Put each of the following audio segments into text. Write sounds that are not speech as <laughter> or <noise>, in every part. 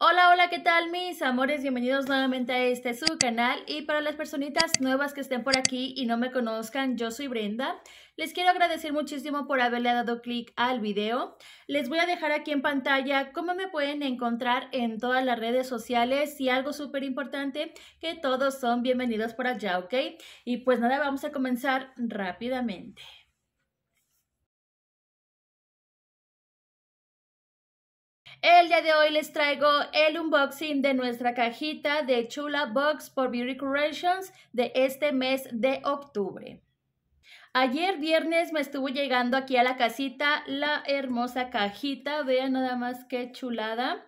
Hola, hola, ¿qué tal mis amores? Bienvenidos nuevamente a este su canal y para las personitas nuevas que estén por aquí y no me conozcan, yo soy Brenda. Les quiero agradecer muchísimo por haberle dado clic al video. Les voy a dejar aquí en pantalla cómo me pueden encontrar en todas las redes sociales y algo súper importante que todos son bienvenidos por allá, ¿ok? Y pues nada, vamos a comenzar rápidamente. El día de hoy les traigo el unboxing de nuestra cajita de Chula Box por Beauty Creations de este mes de octubre. Ayer viernes me estuvo llegando aquí a la casita la hermosa cajita, vean nada más qué chulada.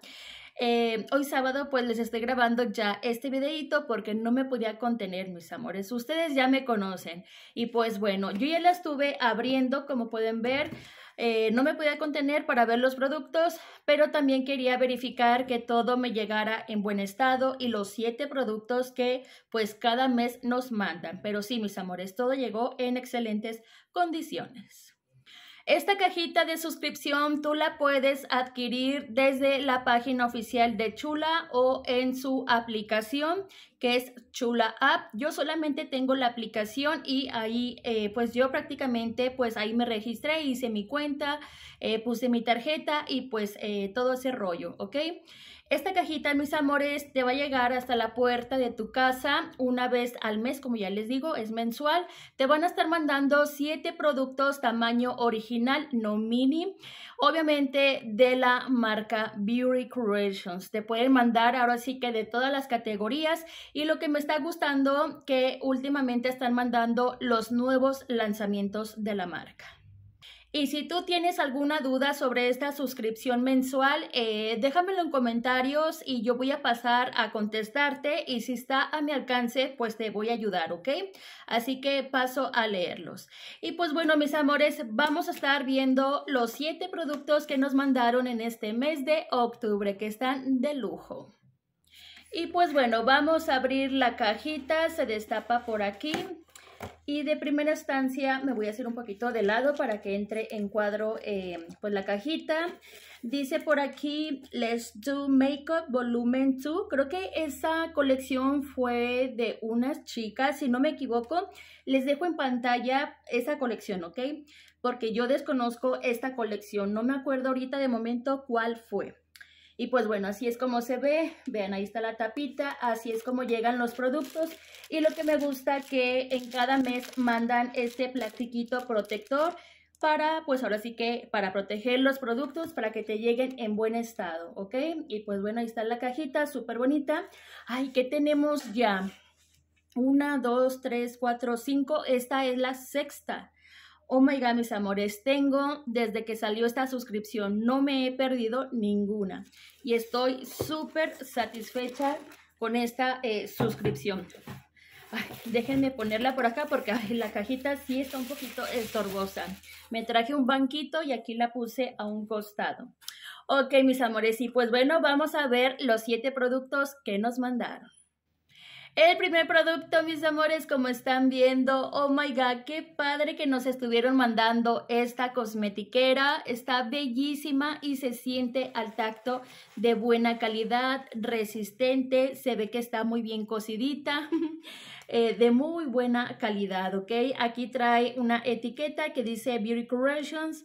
Eh, hoy sábado pues les estoy grabando ya este videito porque no me podía contener mis amores, ustedes ya me conocen y pues bueno, yo ya la estuve abriendo como pueden ver, eh, no me podía contener para ver los productos, pero también quería verificar que todo me llegara en buen estado y los siete productos que pues cada mes nos mandan. Pero sí, mis amores, todo llegó en excelentes condiciones. Esta cajita de suscripción tú la puedes adquirir desde la página oficial de Chula o en su aplicación que es Chula App. Yo solamente tengo la aplicación y ahí eh, pues yo prácticamente pues ahí me registré, hice mi cuenta, eh, puse mi tarjeta y pues eh, todo ese rollo, ¿ok? Esta cajita, mis amores, te va a llegar hasta la puerta de tu casa una vez al mes, como ya les digo, es mensual. Te van a estar mandando siete productos tamaño original, no mini, obviamente de la marca Beauty Creations. Te pueden mandar ahora sí que de todas las categorías y lo que me está gustando que últimamente están mandando los nuevos lanzamientos de la marca. Y si tú tienes alguna duda sobre esta suscripción mensual, eh, déjamelo en comentarios y yo voy a pasar a contestarte y si está a mi alcance, pues te voy a ayudar, ¿ok? Así que paso a leerlos. Y pues bueno, mis amores, vamos a estar viendo los siete productos que nos mandaron en este mes de octubre, que están de lujo. Y pues bueno, vamos a abrir la cajita, se destapa por aquí. Y de primera instancia me voy a hacer un poquito de lado para que entre en cuadro eh, pues la cajita. Dice por aquí, Let's Do Makeup Volumen 2. Creo que esa colección fue de unas chicas, si no me equivoco. Les dejo en pantalla esa colección, ¿ok? Porque yo desconozco esta colección. No me acuerdo ahorita de momento cuál fue. Y pues bueno, así es como se ve. Vean, ahí está la tapita. Así es como llegan los productos. Y lo que me gusta que en cada mes mandan este plastiquito protector para, pues ahora sí que, para proteger los productos, para que te lleguen en buen estado, ¿ok? Y pues bueno, ahí está la cajita, súper bonita. Ay, ¿qué tenemos ya? Una, dos, tres, cuatro, cinco. Esta es la sexta. Oh my god, mis amores, tengo desde que salió esta suscripción, no me he perdido ninguna. Y estoy súper satisfecha con esta eh, suscripción. déjenme ponerla por acá porque la cajita sí está un poquito estorbosa. Me traje un banquito y aquí la puse a un costado. Ok, mis amores, y pues bueno, vamos a ver los siete productos que nos mandaron. El primer producto, mis amores, como están viendo, oh my god, qué padre que nos estuvieron mandando esta cosmetiquera. Está bellísima y se siente al tacto de buena calidad, resistente, se ve que está muy bien cocidita. <laughs> Eh, de muy buena calidad, ¿ok? Aquí trae una etiqueta que dice Beauty Corrections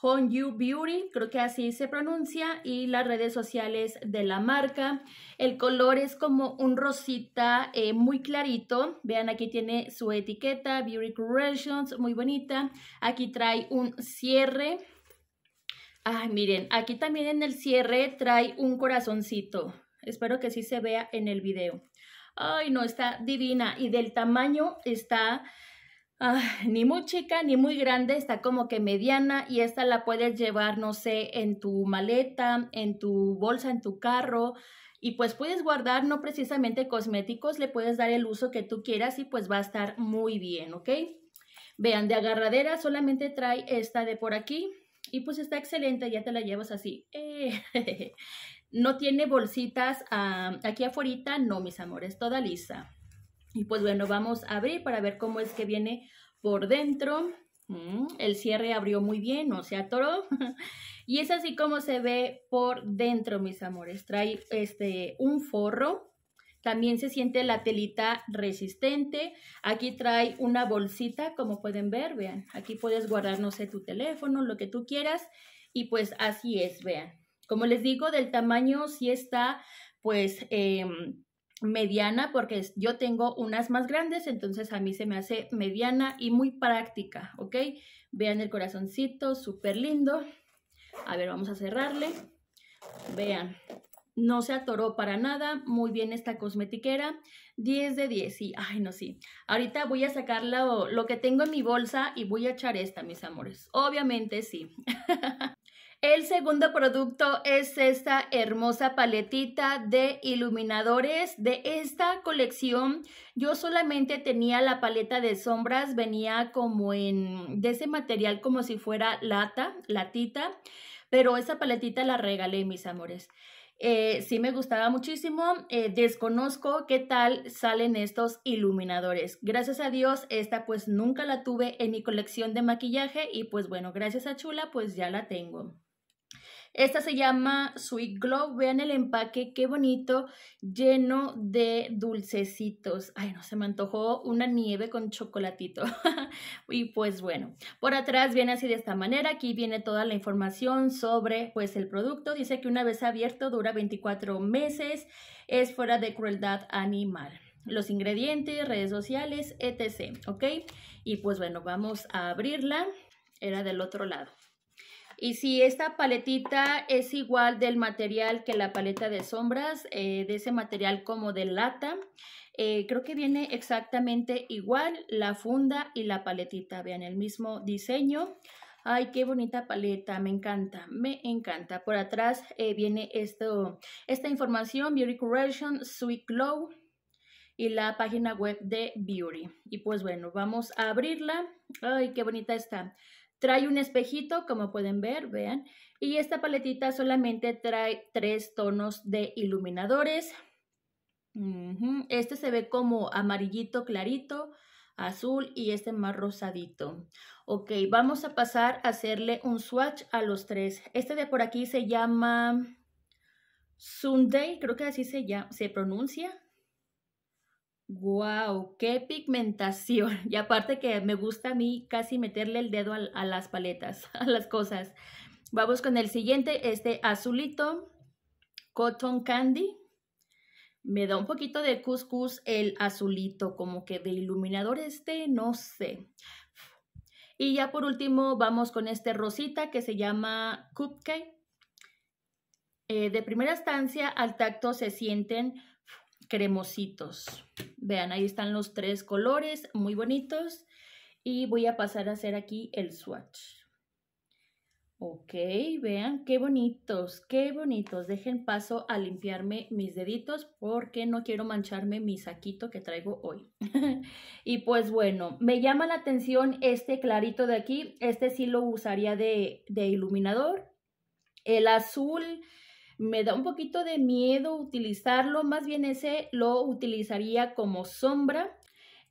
Honju Beauty, creo que así se pronuncia, y las redes sociales de la marca. El color es como un rosita eh, muy clarito. Vean, aquí tiene su etiqueta, Beauty Creations, muy bonita. Aquí trae un cierre. Ay, miren, aquí también en el cierre trae un corazoncito. Espero que sí se vea en el video. Ay, no, está divina. Y del tamaño está Ah, ni muy chica ni muy grande, está como que mediana y esta la puedes llevar, no sé, en tu maleta, en tu bolsa, en tu carro. Y pues puedes guardar no precisamente cosméticos, le puedes dar el uso que tú quieras y pues va a estar muy bien, ¿ok? Vean, de agarradera solamente trae esta de por aquí y pues está excelente, ya te la llevas así. Eh, <laughs> no tiene bolsitas ah, aquí afuera, no mis amores, toda lisa. Y pues bueno, vamos a abrir para ver cómo es que viene por dentro. Mm, el cierre abrió muy bien, no se atoró. <laughs> y es así como se ve por dentro, mis amores. Trae este, un forro. También se siente la telita resistente. Aquí trae una bolsita, como pueden ver, vean. Aquí puedes guardar, no sé, tu teléfono, lo que tú quieras. Y pues así es, vean. Como les digo, del tamaño sí está, pues... Em, mediana porque yo tengo unas más grandes, entonces a mí se me hace mediana y muy práctica, ¿ok? Vean el corazoncito, súper lindo. A ver, vamos a cerrarle. Vean, no se atoró para nada, muy bien esta cosmetiquera, 10 de 10, sí, ay no, sí. Ahorita voy a sacar lo que tengo en mi bolsa y voy a echar esta, mis amores, obviamente sí. <laughs> El segundo producto es esta hermosa paletita de iluminadores de esta colección. Yo solamente tenía la paleta de sombras, venía como en de ese material como si fuera lata, latita, pero esa paletita la regalé, mis amores. Eh, sí me gustaba muchísimo. Eh, desconozco qué tal salen estos iluminadores. Gracias a Dios, esta pues nunca la tuve en mi colección de maquillaje y pues bueno, gracias a Chula pues ya la tengo. Esta se llama Sweet Glow. Vean el empaque, qué bonito, lleno de dulcecitos. Ay, no, se me antojó una nieve con chocolatito. <laughs> y pues bueno, por atrás viene así de esta manera. Aquí viene toda la información sobre pues el producto. Dice que una vez abierto dura 24 meses. Es fuera de crueldad animal los ingredientes, redes sociales, etc. ¿Ok? Y pues bueno, vamos a abrirla. Era del otro lado. Y si esta paletita es igual del material que la paleta de sombras, eh, de ese material como de lata, eh, creo que viene exactamente igual la funda y la paletita. Vean, el mismo diseño. Ay, qué bonita paleta, me encanta, me encanta. Por atrás eh, viene esto, esta información, Beauty Correction, Sweet Glow y la página web de Beauty. Y pues bueno, vamos a abrirla. Ay, qué bonita está. Trae un espejito, como pueden ver, vean. Y esta paletita solamente trae tres tonos de iluminadores. Este se ve como amarillito clarito, azul y este más rosadito. Ok, vamos a pasar a hacerle un swatch a los tres. Este de por aquí se llama Sunday, creo que así se, se pronuncia. Wow, qué pigmentación. <laughs> Y aparte que me gusta a mí casi meterle el dedo a, las paletas, <laughs> a las cosas. Vamos con el siguiente, este azulito, cotton candy. Me da un poquito de couscous el azulito, como que de iluminador este, no sé. Y ya por último vamos con este rosita que se llama cupcake. Eh, de primera estancia al tacto se sienten cremositos. Vean, ahí están los tres colores, muy bonitos. Y voy a pasar a hacer aquí el swatch. Ok, vean qué bonitos, qué bonitos. Dejen paso a limpiarme mis deditos porque no quiero mancharme mi saquito que traigo hoy. <laughs> y pues bueno, me llama la atención este clarito de aquí. Este sí lo usaría de, de iluminador. El azul me da un poquito de miedo utilizarlo, más bien ese lo utilizaría como sombra.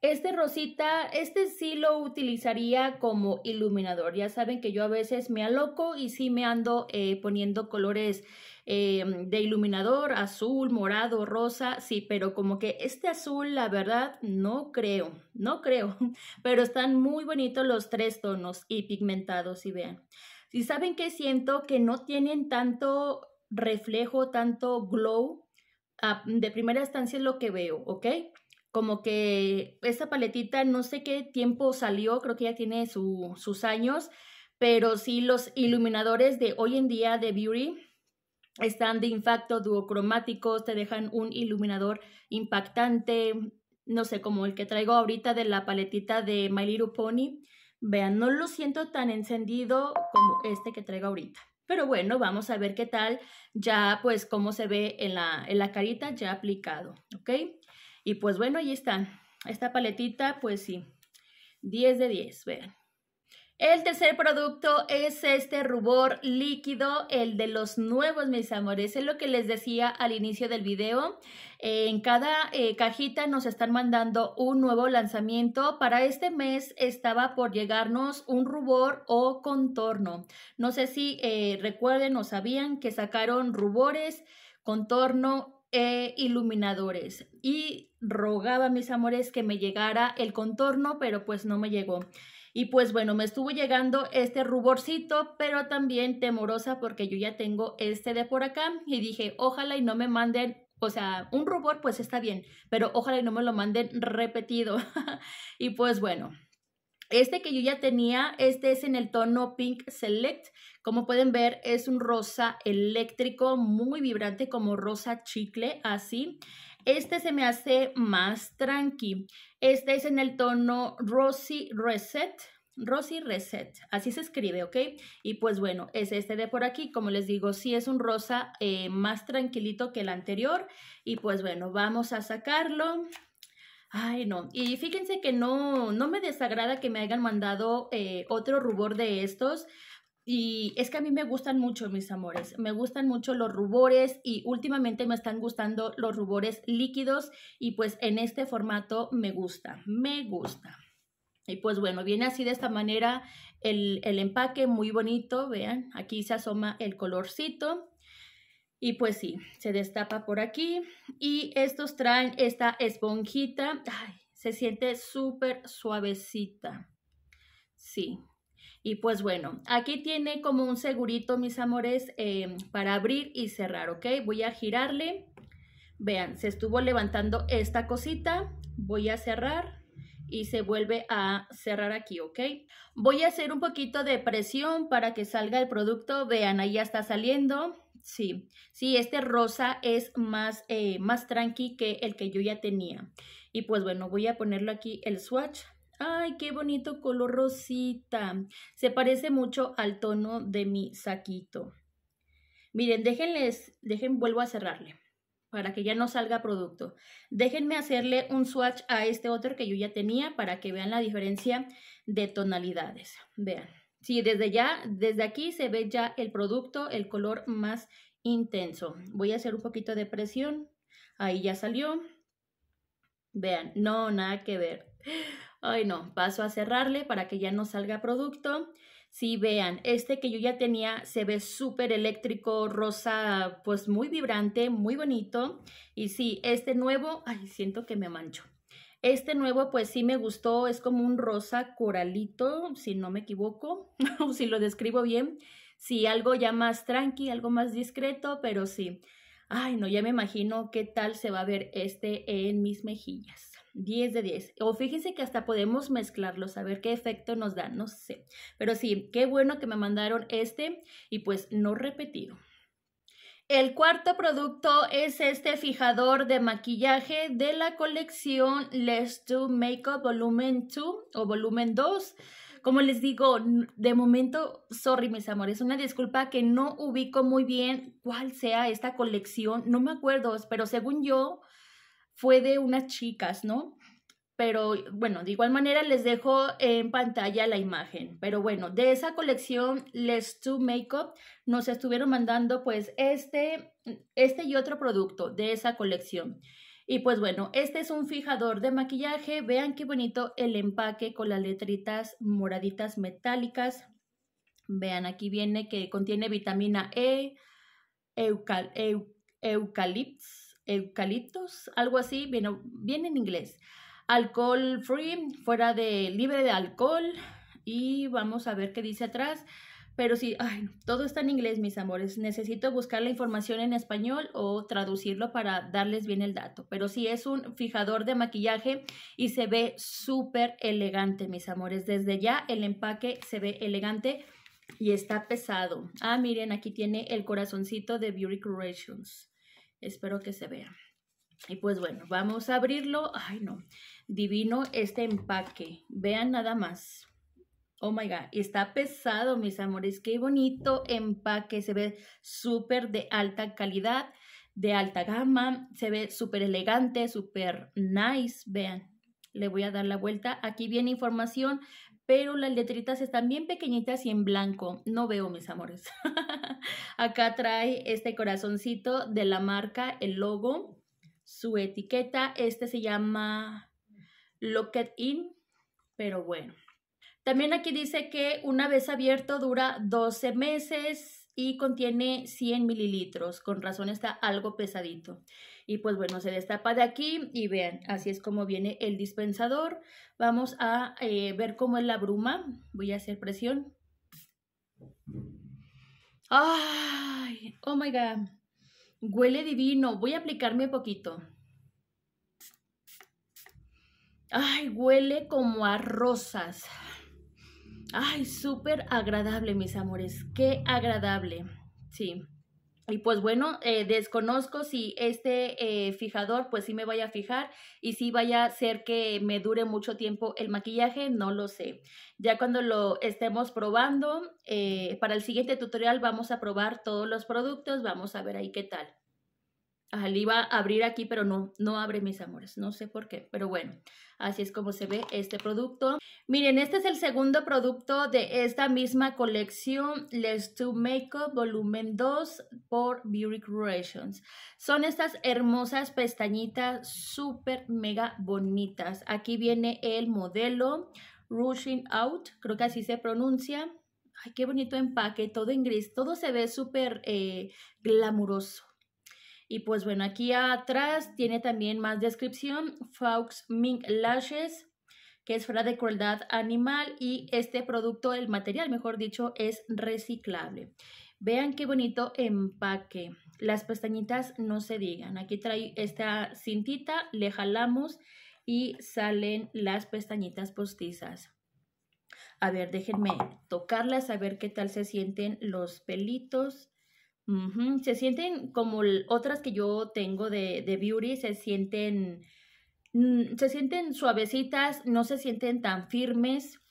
Este rosita, este sí lo utilizaría como iluminador. Ya saben que yo a veces me aloco y sí me ando eh, poniendo colores eh, de iluminador, azul, morado, rosa, sí, pero como que este azul, la verdad, no creo, no creo. <laughs> Pero están muy bonitos los tres tonos y pigmentados, y vean. Si saben que siento que no tienen tanto reflejo, tanto glow. Ah, de primera instancia es lo que veo, ¿ok? Como que esta paletita, no sé qué tiempo salió, creo que ya tiene sus años, pero sí los iluminadores de hoy en día de Beauty están de impacto duocromáticos, te dejan un iluminador impactante, no sé, como el que traigo ahorita de la paletita de My Little Pony. Vean, no lo siento tan encendido como este que traigo ahorita. Pero bueno, vamos a ver qué tal ya, pues, cómo se ve en la, en la carita ya aplicado, ¿ok? Y pues bueno, ahí está. Esta paletita, pues sí, 10 de 10, vean. El tercer producto es este rubor líquido, el de los nuevos, mis amores. Es lo que les decía al inicio del video. Eh, en cada eh, cajita nos están mandando un nuevo lanzamiento. Para este mes estaba por llegarnos un rubor o contorno. No sé si eh, recuerden o sabían que sacaron rubores, contorno e iluminadores. Y rogaba, mis amores, que me llegara el contorno, pero pues no me llegó. Y pues bueno, me estuvo llegando este ruborcito, pero también temorosa porque yo ya tengo este de por acá y dije, ojalá y no me manden o sea, un rubor pues está bien, pero ojalá y no me lo manden repetido. <laughs> y pues bueno, este que yo ya tenía, este es en el tono Pink Select. Como pueden ver, es un rosa eléctrico muy vibrante, como rosa chicle, así. Este se me hace más tranqui. Este es en el tono Rosy Reset. Rosy Reset, así se escribe, ¿ok? Y pues bueno, es este de por aquí, como les digo, sí es un rosa eh, más tranquilito que el anterior. Y pues bueno, vamos a sacarlo. Ay, no. Y fíjense que no, no me desagrada que me hayan mandado eh, otro rubor de estos. Y es que a mí me gustan mucho, mis amores. Me gustan mucho los rubores y últimamente me están gustando los rubores líquidos. Y pues en este formato me gusta, me gusta. Y pues bueno, viene así de esta manera el, el empaque, muy bonito, vean, aquí se asoma el colorcito. Y pues sí, se destapa por aquí y estos traen esta esponjita. se siente súper suavecita. Sí. Y pues bueno, aquí tiene como un segurito, mis amores, eh, para abrir y cerrar, ¿ok? Voy a girarle. Vean, se estuvo levantando esta cosita. Voy a cerrar y se vuelve a cerrar aquí, ¿ok? Voy a hacer un poquito de presión para que salga el producto. Vean, ahí ya está saliendo. Sí, sí, este rosa es más, eh, más tranqui que el que yo ya tenía. Y pues bueno, voy a ponerlo aquí el swatch. ¡Ay, qué bonito color rosita! Se parece mucho al tono de mi saquito. Miren, déjenles, dejen, vuelvo a cerrarle para que ya no salga producto. Déjenme hacerle un swatch a este otro que yo ya tenía para que vean la diferencia de tonalidades. Vean. Sí, desde ya, desde aquí se ve ya el producto, el color más intenso. Voy a hacer un poquito de presión. Ahí ya salió. Vean, no, nada que ver. Ay, no, paso a cerrarle para que ya no salga producto. Sí, vean, este que yo ya tenía se ve súper eléctrico, rosa, pues muy vibrante, muy bonito. Y sí, este nuevo, ay, siento que me mancho. Este nuevo, pues sí me gustó, es como un rosa coralito, si no me equivoco, <laughs> o si lo describo bien. Sí, algo ya más tranqui, algo más discreto, pero sí. Ay, no, ya me imagino qué tal se va a ver este en mis mejillas. 10 de 10. O fíjense que hasta podemos mezclarlos, a ver qué efecto nos da, no sé. Pero sí, qué bueno que me mandaron este y pues no repetido. El cuarto producto es este fijador de maquillaje de la colección Let's Do Makeup Volumen 2 o Volumen 2. Como les digo, de momento, sorry mis amores, una disculpa que no ubico muy bien cuál sea esta colección, no me acuerdo, pero según yo fue de unas chicas, ¿no? pero bueno, de igual manera les dejo en pantalla la imagen. Pero bueno, de esa colección Les Do Makeup nos estuvieron mandando pues este, este y otro producto de esa colección. Y pues bueno, este es un fijador de maquillaje. Vean qué bonito el empaque con las letritas moraditas metálicas. Vean, aquí viene que contiene vitamina E, eucaliptos, algo así, viene, viene en inglés alcohol free, fuera de libre de alcohol y vamos a ver qué dice atrás. Pero sí, ay, todo está en inglés, mis amores. Necesito buscar la información en español o traducirlo para darles bien el dato. Pero sí, es un fijador de maquillaje y se ve súper elegante, mis amores. Desde ya el empaque se ve elegante y está pesado. Ah, miren, aquí tiene el corazoncito de Beauty Creations. Espero que se vea. Y pues bueno, vamos a abrirlo. Ay, no divino este empaque. Vean nada más. Oh my God, está pesado, mis amores. Qué bonito empaque. Se ve súper de alta calidad, de alta gama. Se ve súper elegante, súper nice. Vean, le voy a dar la vuelta. Aquí viene información, pero las letritas están bien pequeñitas y en blanco. No veo, mis amores. <laughs> Acá trae este corazoncito de la marca, el logo, su etiqueta. Este se llama in, pero bueno. También aquí dice que una vez abierto dura 12 meses y contiene 100 mililitros. Con razón está algo pesadito. Y pues bueno, se destapa de aquí y vean, así es como viene el dispensador. Vamos a eh, ver cómo es la bruma. Voy a hacer presión. ¡Ay! ¡Oh my God! Huele divino. Voy a aplicarme un poquito. Ay, huele como a rosas. Ay, súper agradable, mis amores. Qué agradable. Sí. Y pues bueno, eh, desconozco si este eh, fijador, pues sí me vaya a fijar y si vaya a ser que me dure mucho tiempo el maquillaje, no lo sé. Ya cuando lo estemos probando, eh, para el siguiente tutorial vamos a probar todos los productos, vamos a ver ahí qué tal. Ah, iba a abrir aquí, pero no, no abre mis amores, no sé por qué, pero bueno, así es como se ve este producto. Miren, este es el segundo producto de esta misma colección, *Les Do Makeup Volumen 2 por Beauty Creations. Son estas hermosas pestañitas súper mega bonitas. Aquí viene el modelo Rushing Out, creo que así se pronuncia. Ay, qué bonito empaque, todo en gris, todo se ve súper eh, glamuroso y pues bueno, aquí atrás tiene también más descripción, Faux Mink Lashes, que es fuera de crueldad animal y este producto, el material, mejor dicho, es reciclable. Vean qué bonito empaque. Las pestañitas no se digan. Aquí trae esta cintita, le jalamos y salen las pestañitas postizas. A ver, déjenme tocarlas, a ver qué tal se sienten los pelitos. Se sienten como otras que yo tengo de, de beauty, se sienten, mm, se sienten suavecitas, no se sienten tan firmes,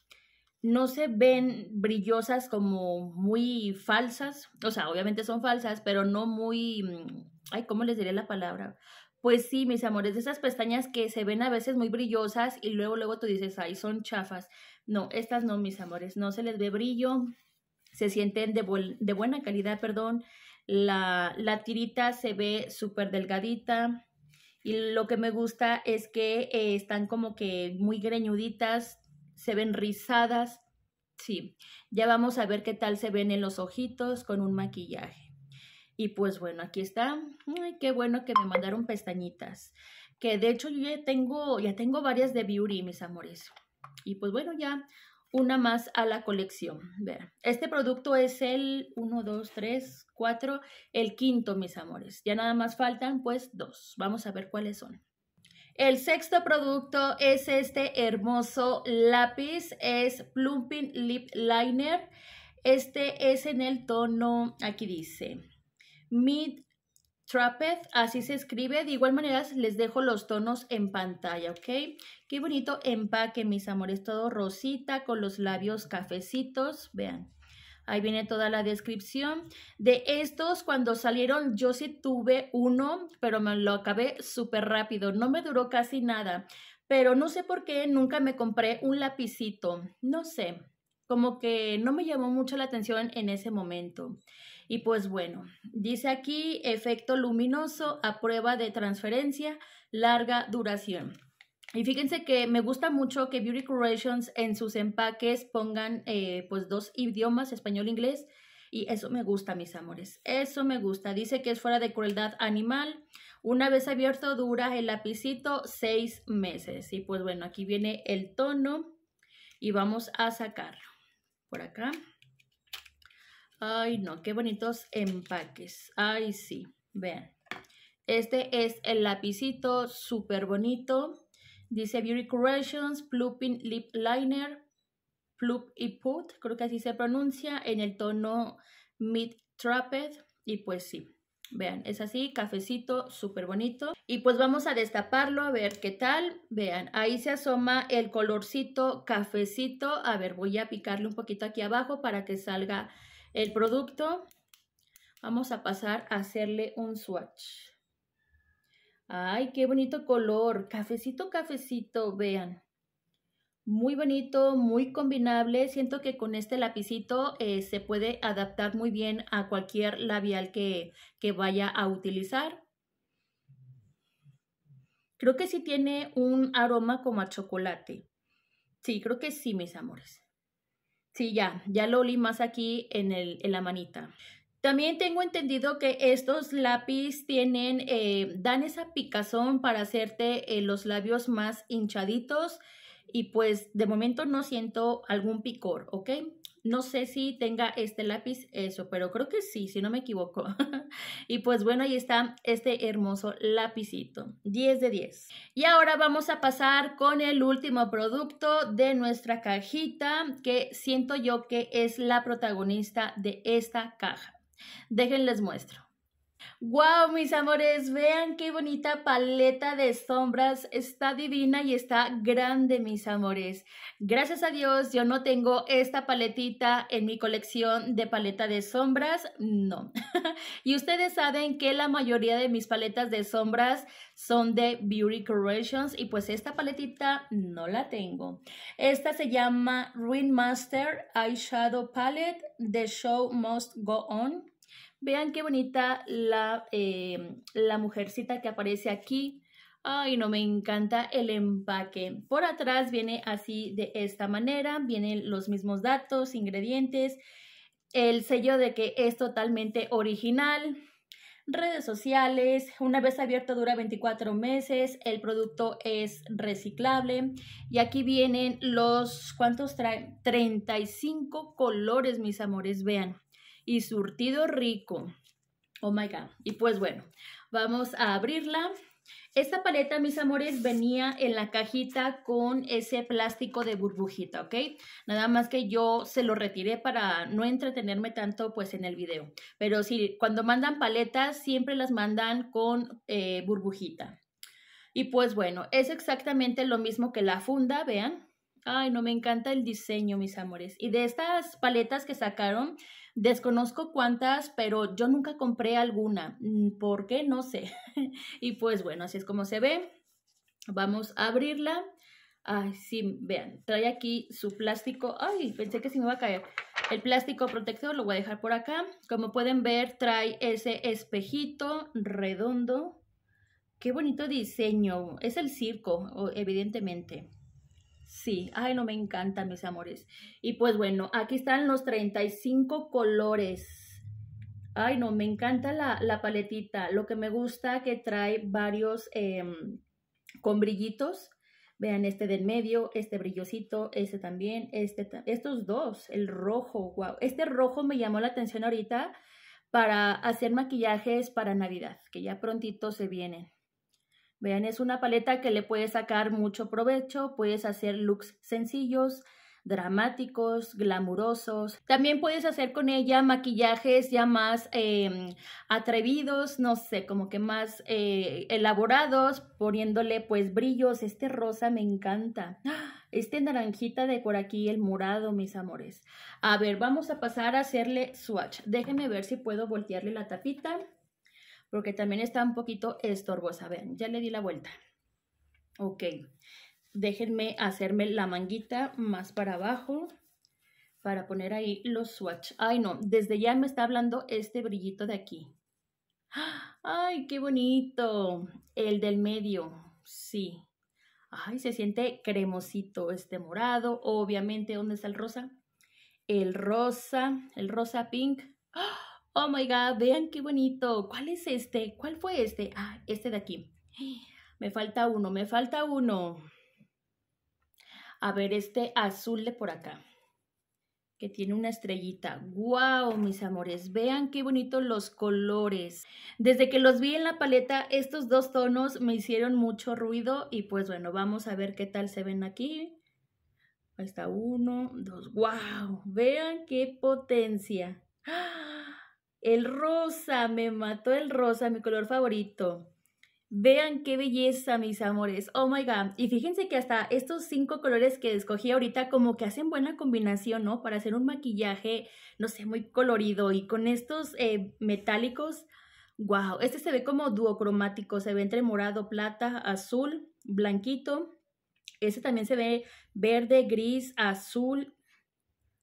no se ven brillosas como muy falsas, o sea, obviamente son falsas, pero no muy, mm, ay, ¿cómo les diré la palabra? Pues sí, mis amores, de esas pestañas que se ven a veces muy brillosas y luego, luego tú dices, ay, son chafas. No, estas no, mis amores, no se les ve brillo, se sienten de, de buena calidad, perdón, la, la tirita se ve súper delgadita y lo que me gusta es que eh, están como que muy greñuditas, se ven rizadas. Sí, ya vamos a ver qué tal se ven en los ojitos con un maquillaje. Y pues bueno, aquí está. Ay, qué bueno que me mandaron pestañitas. Que de hecho yo ya tengo, ya tengo varias de Beauty, mis amores. Y pues bueno, ya una más a la colección. Ver, este producto es el 1, 2, 3, 4, el quinto, mis amores. Ya nada más faltan pues dos. Vamos a ver cuáles son. El sexto producto es este hermoso lápiz, es Plumping Lip Liner. Este es en el tono, aquí dice, Mid Trapez, así se escribe. De igual manera les dejo los tonos en pantalla, ¿ok? Qué bonito empaque, mis amores. Todo rosita con los labios cafecitos. Vean. Ahí viene toda la descripción. De estos, cuando salieron, yo sí tuve uno, pero me lo acabé súper rápido. No me duró casi nada. Pero no sé por qué nunca me compré un lapicito. No sé. Como que no me llamó mucho la atención en ese momento. Y pues bueno, dice aquí efecto luminoso a prueba de transferencia, larga duración. Y fíjense que me gusta mucho que Beauty Creations en sus empaques pongan eh, pues dos idiomas, español e inglés. Y eso me gusta, mis amores. Eso me gusta. Dice que es fuera de crueldad animal. Una vez abierto dura el lapicito seis meses. Y pues bueno, aquí viene el tono y vamos a sacarlo por acá. Ay, no, qué bonitos empaques. Ay, sí, vean. Este es el lapicito súper bonito. Dice Beauty Corrections Plupin Lip Liner. Plup y Put, creo que así se pronuncia, en el tono Mid Trapped. Y pues sí, vean, es así, cafecito, súper bonito. Y pues vamos a destaparlo, a ver qué tal. Vean, ahí se asoma el colorcito cafecito. A ver, voy a picarle un poquito aquí abajo para que salga el producto, vamos a pasar a hacerle un swatch. Ay, qué bonito color, cafecito, cafecito, vean. Muy bonito, muy combinable. Siento que con este lapicito eh, se puede adaptar muy bien a cualquier labial que, que vaya a utilizar. Creo que sí tiene un aroma como a chocolate. Sí, creo que sí, mis amores. Sí, ya, ya lo olí más aquí en, el, en la manita. También tengo entendido que estos lápiz tienen, eh, dan esa picazón para hacerte eh, los labios más hinchaditos y pues de momento no siento algún picor, ¿ok? No sé si tenga este lápiz eso, pero creo que sí, si no me equivoco. <laughs> y pues bueno, ahí está este hermoso lapicito. 10 de 10. Y ahora vamos a pasar con el último producto de nuestra cajita, que siento yo que es la protagonista de esta caja. Déjenles muestro. ¡Wow, mis amores! Vean qué bonita paleta de sombras. Está divina y está grande, mis amores. Gracias a Dios, yo no tengo esta paletita en mi colección de paleta de sombras. No. <laughs> y ustedes saben que la mayoría de mis paletas de sombras son de Beauty Corrections y pues esta paletita no la tengo. Esta se llama Ruin Master Eyeshadow Palette The Show Must Go On Vean qué bonita eh, la, mujercita que aparece aquí. Ay, no, me encanta el empaque. Por atrás viene así de esta manera, vienen los mismos datos, ingredientes, el sello de que es totalmente original, redes sociales, una vez abierto dura 24 meses, el producto es reciclable y aquí vienen los, ¿cuántos traen? 35 colores, mis amores, vean y surtido rico. Oh my God. Y pues bueno, vamos a abrirla. Esta paleta, mis amores, venía en la cajita con ese plástico de burbujita, ¿ok? Nada más que yo se lo retiré para no entretenerme tanto, pues, en el video. Pero sí, cuando mandan paletas, siempre las mandan con eh, burbujita. Y pues bueno, es exactamente lo mismo que la funda, vean. Ay, no, me encanta el diseño, mis amores. Y de estas paletas que sacaron, desconozco cuántas, pero yo nunca compré alguna. Mm, ¿Por qué? No sé. <laughs> y pues bueno, así es como se ve. Vamos a abrirla. Ay, sí, vean, trae aquí su plástico. Ay, pensé que se me iba a caer. El plástico protector lo voy a dejar por acá. Como pueden ver, trae ese espejito redondo. Qué bonito diseño. Es el circo, evidentemente. Sí, ay, no me encantan mis amores. Y pues bueno, aquí están los 35 colores. Ay, no, me encanta la, paletita. Lo que me gusta que trae varios em, con brillitos. Vean este del medio, este brillosito, este también, este, estos dos, el rojo, wow. Este rojo me llamó la atención ahorita para hacer maquillajes para Navidad, que ya prontito se vienen. Vean, es una paleta que le puedes sacar mucho provecho, puedes hacer looks sencillos, dramáticos, glamurosos. También puedes hacer con ella maquillajes ya más em, atrevidos, no sé, como que más eh, elaborados, poniéndole pues brillos. Este rosa me encanta. <gasps> Este naranjita de por aquí, el morado, mis amores. A ver, vamos a pasar a hacerle swatch. Déjenme ver si puedo voltearle la tapita porque también está un poquito estorbosa. A ver, ya le di la vuelta. Ok, déjenme hacerme la manguita más para abajo para poner ahí los swatch. Ay, no, desde ya me está hablando este brillito de aquí. ¡Ay, qué bonito! El del medio, sí. Ay, se siente cremosito este morado. Obviamente, ¿dónde está el rosa? El rosa, el rosa pink. ¡Ah! oh my god, vean qué bonito, ¿cuál es este? ¿Cuál fue este? Ah, este de aquí. <gasps> Me falta uno, me falta uno. A ver, este azul de por acá, que tiene una estrellita. ¡Guau, mis amores! Vean qué bonitos los colores. Desde que los vi en la paleta, estos dos tonos me hicieron mucho ruido y pues bueno, vamos a ver qué tal se ven aquí. Ahí está uno, dos. ¡Guau! Vean qué potencia. ¡Ah! El rosa, me mató el rosa, mi color favorito. Vean qué belleza, mis amores. Oh my God. Y fíjense que hasta estos cinco colores que escogí ahorita como que hacen buena combinación, ¿no? Para hacer un maquillaje, no sé, muy colorido. Y con estos eh, metálicos, wow. Este se ve como duocromático. Se ve entre morado, plata, azul, blanquito. Este también se ve verde, gris, azul,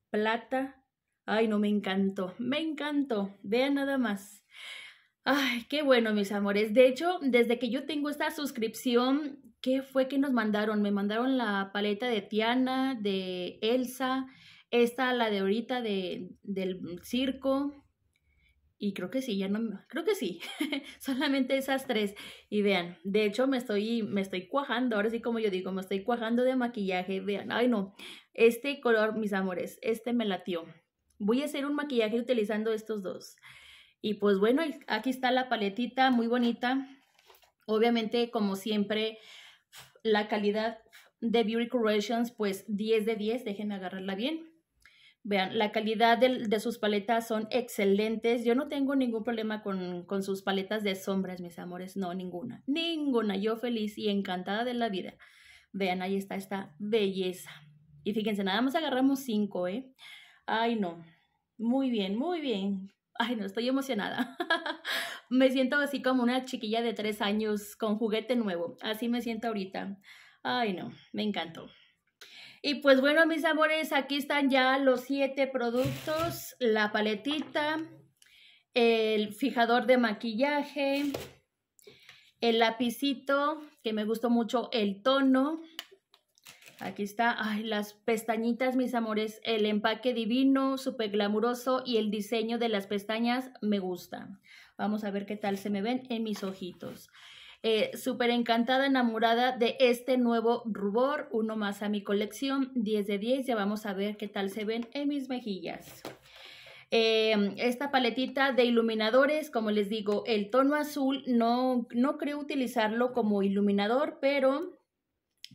plata, Ay, no, me encantó, me encantó. Vean nada más. Ay, qué bueno, mis amores. De hecho, desde que yo tengo esta suscripción, ¿qué fue que nos mandaron? Me mandaron la paleta de Tiana, de Elsa, esta, la de ahorita de, del circo. Y creo que sí, ya no, creo que sí, <laughs> solamente esas tres. Y vean, de hecho me estoy, me estoy cuajando, ahora sí como yo digo, me estoy cuajando de maquillaje, vean, ay no, este color, mis amores, este me latió, voy a hacer un maquillaje utilizando estos dos. Y pues bueno, aquí está la paletita muy bonita. Obviamente, como siempre, la calidad de Beauty Creations pues 10 de 10, déjenme agarrarla bien. Vean, la calidad de, sus paletas son excelentes. Yo no tengo ningún problema con, con sus paletas de sombras, mis amores. No, ninguna. Ninguna. Yo feliz y encantada de la vida. Vean, ahí está esta belleza. Y fíjense, nada más agarramos 5, ¿eh? Ay, no. Muy bien, muy bien. Ay, no, estoy emocionada. <laughs> me siento así como una chiquilla de tres años con juguete nuevo. Así me siento ahorita. Ay, no, me encantó. Y pues bueno, mis amores, aquí están ya los siete productos, la paletita, el fijador de maquillaje, el lapicito, que me gustó mucho el tono, Aquí está, las pestañitas, mis amores, el empaque divino, súper glamuroso y el diseño de las pestañas me gusta. Vamos a ver qué tal se me ven en mis ojitos. Eh, súper encantada, enamorada de este nuevo rubor, uno más a mi colección, 10 de 10, ya vamos a ver qué tal se ven en mis mejillas. Em, esta paletita de iluminadores, como les digo, el tono azul no, no creo utilizarlo como iluminador, pero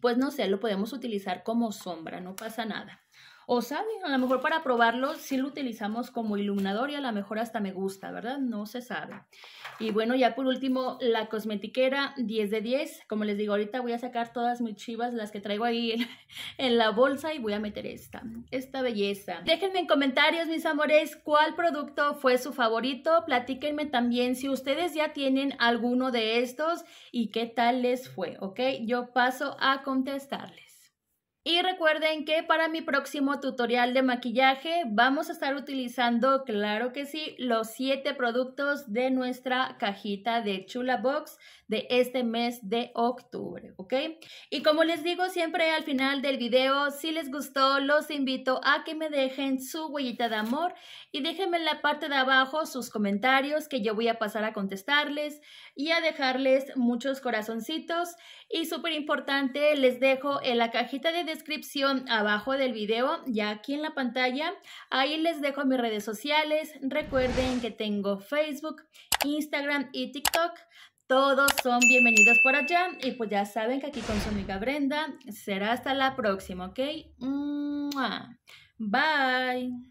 pues no sé, lo podemos utilizar como sombra, no pasa nada. O saben, a lo mejor para probarlo sí lo utilizamos como iluminador y a lo mejor hasta me gusta, ¿verdad? No se sabe. Y bueno, ya por último, la cosmetiquera 10 de 10. Como les digo, ahorita voy a sacar todas mis chivas, las que traigo ahí <laughs> en la bolsa y voy a meter esta, esta belleza. Déjenme en comentarios, mis amores, cuál producto fue su favorito. Platíquenme también si ustedes ya tienen alguno de estos y qué tal les fue, ¿ok? Yo paso a contestarles. Y recuerden que para mi próximo tutorial de maquillaje vamos a estar utilizando, claro que sí, los 7 productos de nuestra cajita de Chula Box de este mes de octubre, ¿ok? Y como les digo siempre al final del video, si les gustó, los invito a que me dejen su huellita de amor y déjenme en la parte de abajo sus comentarios que yo voy a pasar a contestarles y a dejarles muchos corazoncitos y súper importante, les dejo en la cajita de descripción abajo del video, ya aquí en la pantalla. Ahí les dejo mis redes sociales. Recuerden que tengo Facebook, Instagram y TikTok. Todos son bienvenidos por allá. Y pues ya saben que aquí con su amiga Brenda será hasta la próxima, ¿ok? Bye.